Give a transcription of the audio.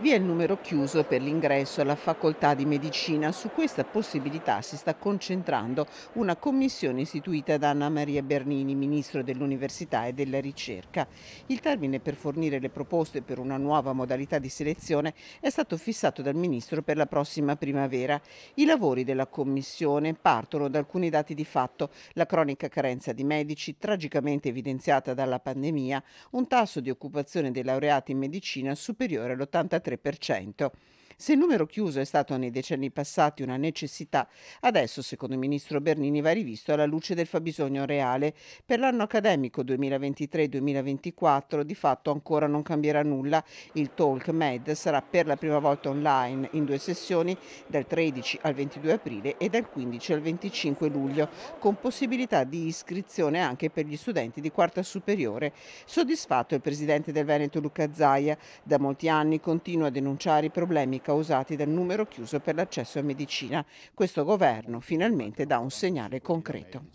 Vi è il numero chiuso per l'ingresso alla facoltà di medicina. Su questa possibilità si sta concentrando una commissione istituita da Anna Maria Bernini, ministro dell'Università e della Ricerca. Il termine per fornire le proposte per una nuova modalità di selezione è stato fissato dal ministro per la prossima primavera. I lavori della commissione partono da alcuni dati di fatto. La cronica carenza di medici, tragicamente evidenziata dalla pandemia, un tasso di occupazione dei laureati in medicina superiore all'83 43% se il numero chiuso è stato nei decenni passati una necessità, adesso, secondo il ministro Bernini, va rivisto alla luce del fabbisogno reale. Per l'anno accademico 2023-2024 di fatto ancora non cambierà nulla. Il Talk Med sarà per la prima volta online in due sessioni dal 13 al 22 aprile e dal 15 al 25 luglio, con possibilità di iscrizione anche per gli studenti di quarta superiore. Soddisfatto il presidente del Veneto Luca Zaia, da molti anni continua a denunciare i problemi causati dal numero chiuso per l'accesso a medicina. Questo governo finalmente dà un segnale concreto.